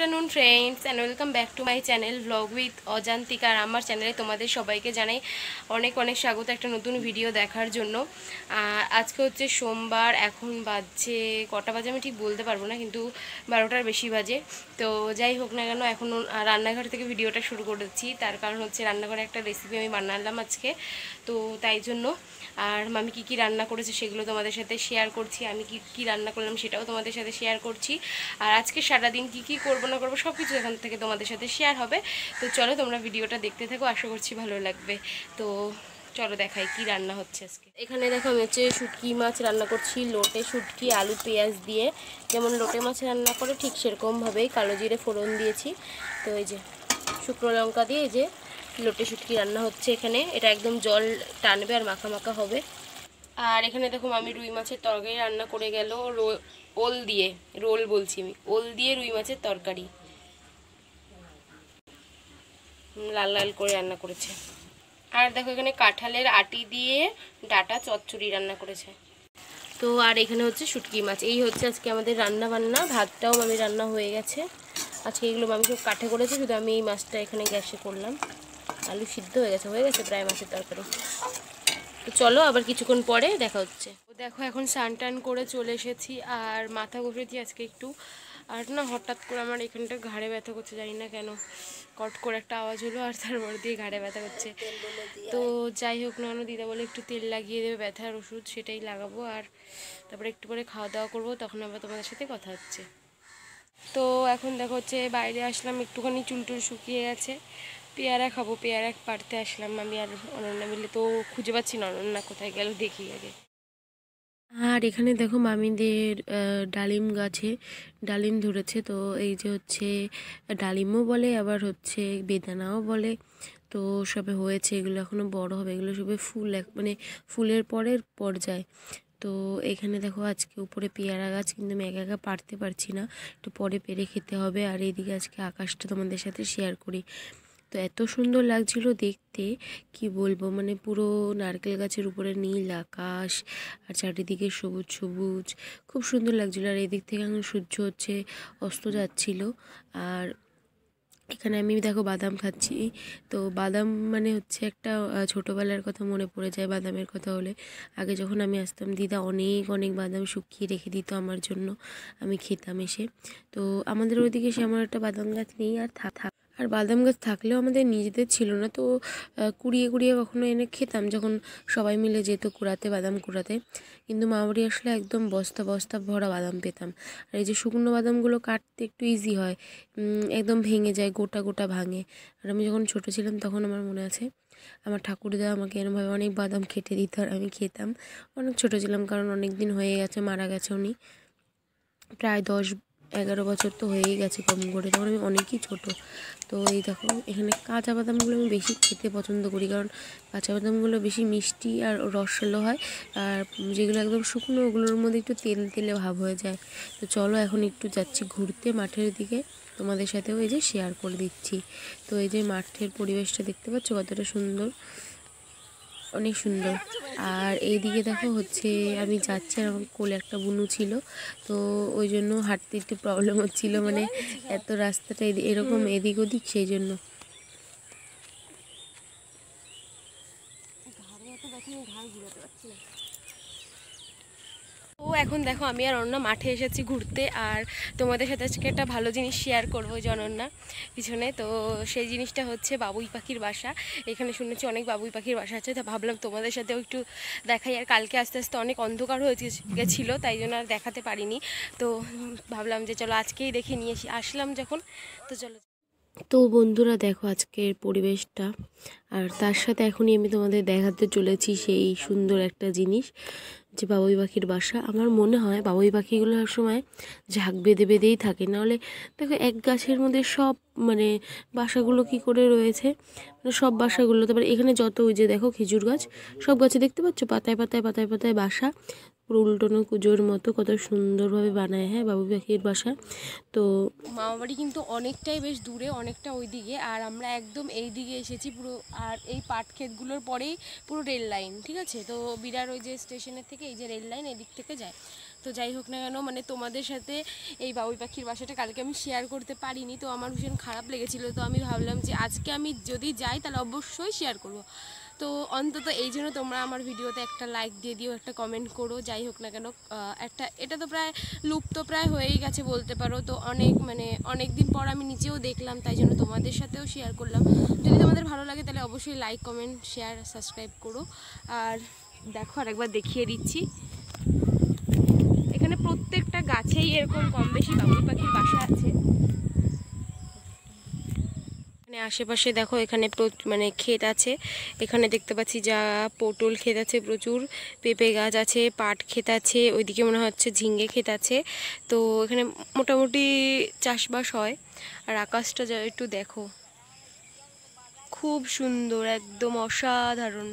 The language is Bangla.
afternoon friends and welcome back to my channel blog with Ajantika আর আমার চ্যানেলে তোমাদের সবাইকে জানাই অনেক অনেক স্বাগত একটা নতুন ভিডিও দেখার জন্য আজকে হচ্ছে সোমবার এখন বাজছে কটা বাজে আমি ঠিক বলতে পারবো না কিন্তু বারোটার বেশি বাজে তো যাই হোক না কেন এখন রান্নাঘর থেকে ভিডিওটা শুরু করেছি তার কারণ হচ্ছে রান্নাঘরে একটা রেসিপি আমি বানালাম আজকে তো তাই জন্য আর আমি কি কি রান্না করেছি সেগুলো তোমাদের সাথে শেয়ার করছি আমি কি কি রান্না করলাম সেটাও তোমাদের সাথে শেয়ার করছি আর আজকে সারাদিন কি কি করবো রান্না করবো সব কিছু এখান থেকে তোমাদের সাথে শেয়ার হবে তো চলো তোমরা ভিডিওটা দেখতে থাকো আশা করছি ভালো লাগবে তো চলো দেখাই কি রান্না হচ্ছে আজকে এখানে দেখো আমি হচ্ছে শুটকি মাছ রান্না করছি লোটে শুটকি আলু পেঁয়াজ দিয়ে যেমন লোটে মাছ রান্না করে ঠিক সেরকমভাবেই কালো জিরে ফোড়ন দিয়েছি তো এই যে শুকনো লঙ্কা দিয়ে এই যে লোটে শুটকি রান্না হচ্ছে এখানে এটা একদম জল টানবে আর মাখা মাখা হবে আর এখানে দেখো আমি রুই মাছের তরকারি রান্না করে গেল ওল দিয়ে রোল বলছি আমি ওল দিয়ে রুই মাছের তরকারি লাল লাল করে রান্না করেছে আর দেখো এখানে কাঁঠালের আটি দিয়ে ডাটা চচ্চড়ি রান্না করেছে তো আর এখানে হচ্ছে শুটকি মাছ এই হচ্ছে আজকে আমাদের রান্না বান্না ভাতটাও আমি রান্না হয়ে গেছে আজকে এগুলো আমি সব কাঠে করেছি শুধু আমি এই মাছটা এখানে গ্যাসে করলাম আলু সিদ্ধ হয়ে গেছে হয়ে গেছে প্রায় মাছের তরকারি তো চলো আবার কিছুক্ষণ পরে দেখা হচ্ছে দেখো এখন স্নান টান করে চলে এসেছি আর মাথা ঘষেছি আজকে একটু আর না হঠাৎ করে আমার এখানটা ঘাড়ে ব্যথা করছে জানি না কেন কট করে একটা আওয়াজ হলো আর তারপর দিয়ে ঘাড়ে ব্যথা করছে তো যাই হোক না দিদা বলে একটু তেল লাগিয়ে দেবে ব্যথার ওষুধ সেটাই লাগাবো আর তারপরে একটু পরে খাওয়া দাওয়া করবো তখন আবার তোমাদের সাথে কথা হচ্ছে তো এখন দেখো হচ্ছে বাইরে আসলাম একটুখানি চুল টুল শুকিয়ে গেছে পেয়ারা খাবো পেয়ারা পাড়তে আসলাম আমি আর অনন্যা মিলে তো খুঁজে পাচ্ছি না অনন্যা কোথায় গেল দেখি আগে আর এখানে দেখো মামিদের ডালিম গাছে ডালিম ধরেছে তো এই যে হচ্ছে ডালিমও বলে আবার হচ্ছে বেদানাও বলে তো সবে হয়েছে এগুলো এখনও বড় হবে এগুলো সবে ফুল এক মানে ফুলের পরের পর্যায় তো এখানে দেখো আজকে উপরে পেয়ারা গাছ কিন্তু আমি একা একা পারতে পারছি না একটু পরে পেরে খেতে হবে আর এদিকে আজকে আকাশটা তোমাদের সাথে শেয়ার করি তো এত সুন্দর লাগছিল দেখতে কি বলবো মানে পুরো নারকেল গাছের উপরে নীল আকাশ আর চারিদিকে সবুজ সবুজ খুব সুন্দর লাগছিল আর এদিক থেকে এখন সূর্য হচ্ছে অস্ত যাচ্ছিল আর এখানে আমি দেখো বাদাম খাচ্ছি তো বাদাম মানে হচ্ছে একটা ছোটোবেলার কথা মনে পড়ে যায় বাদামের কথা হলে আগে যখন আমি আসতাম দিদা অনেক অনেক বাদাম শুকিয়ে রেখে দিত আমার জন্য আমি খেতাম এসে তো আমাদের ওইদিকে সে আমার একটা বাদাম গাছ নেই আর থাক আর বাদাম গাছ থাকলেও আমাদের নিজেদের ছিল না তো কুড়িয়ে কুড়িয়ে কখনো এনে খেতাম যখন সবাই মিলে যেত কুড়াতে বাদাম কুড়াতে কিন্তু বাড়ি আসলে একদম বস্তা বস্তা ভরা বাদাম পেতাম আর এই যে শুকনো বাদামগুলো কাটতে একটু ইজি হয় একদম ভেঙে যায় গোটা গোটা ভাঙে আর আমি যখন ছোট ছিলাম তখন আমার মনে আছে আমার ঠাকুরদা আমাকে এরমভাবে অনেক বাদাম খেটে দিত আর আমি খেতাম অনেক ছোট ছিলাম কারণ অনেক দিন হয়ে গেছে মারা গেছে উনি প্রায় দশ এগারো বছর তো হয়েই গেছে কম করে তখন আমি অনেকই ছোট তো এই দেখো এখানে কাঁচা বাদামগুলো আমি বেশি খেতে পছন্দ করি কারণ কাঁচা বাদামগুলো বেশি মিষ্টি আর রসালো হয় আর যেগুলো একদম শুকনো ওগুলোর মধ্যে একটু তেল তেলে ভাব হয়ে যায় তো চলো এখন একটু যাচ্ছি ঘুরতে মাঠের দিকে তোমাদের সাথেও এই যে শেয়ার করে দিচ্ছি তো এই যে মাঠের পরিবেশটা দেখতে পাচ্ছ কতটা সুন্দর অনেক সুন্দর আর এইদিকে দেখো হচ্ছে আমি যাচ্ছি আর আমার কোলে একটা বুনু ছিল তো ওই জন্য হাঁটতে একটু প্রবলেম হচ্ছিল মানে এত রাস্তাটা এরকম এদিক ওদিক সেই জন্য ঘাড় ঘুরাতে পারছি ও এখন দেখো আমি আর অন্য মাঠে এসেছি ঘুরতে আর তোমাদের সাথে আজকে একটা ভালো জিনিস শেয়ার করবো জনন্যা পিছনে তো সেই জিনিসটা হচ্ছে বাবুই পাখির বাসা এখানে শুনেছি অনেক বাবুই পাখির বাসা আছে তা ভাবলাম তোমাদের সাথেও একটু দেখাই আর কালকে আস্তে আস্তে অনেক অন্ধকার হয়ে গেছিলো তাই জন্য আর দেখাতে পারিনি তো ভাবলাম যে চলো আজকেই দেখে নিয়ে আসলাম যখন তো চলো তো বন্ধুরা দেখো আজকের পরিবেশটা আর তার সাথে এখনই আমি তোমাদের দেখাতে চলেছি সেই সুন্দর একটা জিনিস যে বাবুই পাখির বাসা আমার মনে হয় বাবুই পাখিগুলো সময় ঝাঁক বেঁধে বেঁধেই থাকে নাহলে দেখো এক গাছের মধ্যে সব মানে বাসাগুলো কি করে রয়েছে মানে সব বাসাগুলো তারপরে এখানে যত ওই যে দেখো খেজুর গাছ সব গাছে দেখতে পাচ্ছ পাতায় পাতায় পাতায় পাতায় বাসা পুরো উল্টোনো কুজোর মতো কত সুন্দরভাবে বানায় হ্যাঁ বাবু পাখির বাসা তো মামাবাড়ি কিন্তু অনেকটাই বেশ দূরে অনেকটা ওই দিকে আর আমরা একদম এই দিকে এসেছি পুরো আর এই পাট ক্ষেতগুলোর পরেই পুরো রেল লাইন ঠিক আছে তো বিরার ওই যে স্টেশনের থেকে এই যে রেল লাইন এদিক থেকে যায় তো যাই হোক না কেন মানে তোমাদের সাথে এই বাবুই পাখির বাসাটা কালকে আমি শেয়ার করতে পারিনি তো আমার ভীষণ খারাপ লেগেছিলো তো আমি ভাবলাম যে আজকে আমি যদি যাই তাহলে অবশ্যই শেয়ার করব তো অন্তত এই জন্য তোমরা আমার ভিডিওতে একটা লাইক দিয়ে দিও একটা কমেন্ট করো যাই হোক না কেন একটা এটা তো প্রায় লুপ্ত প্রায় হয়েই গেছে বলতে পারো তো অনেক মানে অনেক দিন পর আমি নিজেও দেখলাম তাই জন্য তোমাদের সাথেও শেয়ার করলাম যদি তোমাদের ভালো লাগে তাহলে অবশ্যই লাইক কমেন্ট শেয়ার সাবস্ক্রাইব করো আর দেখো আরেকবার দেখিয়ে দিচ্ছি এখানে প্রত্যেকটা গাছেই এরকম কম বেশি বাবুই পাখির বাসা আছে এখানে আশেপাশে দেখো এখানে মানে ক্ষেত আছে এখানে দেখতে পাচ্ছি যা পটল ক্ষেত আছে প্রচুর পেঁপে গাছ আছে পাট ক্ষেত আছে ওইদিকে মনে হচ্ছে ঝিঙ্গে ক্ষেত আছে তো এখানে মোটামুটি চাষবাস হয় আর আকাশটা যা একটু দেখো খুব সুন্দর একদম অসাধারণ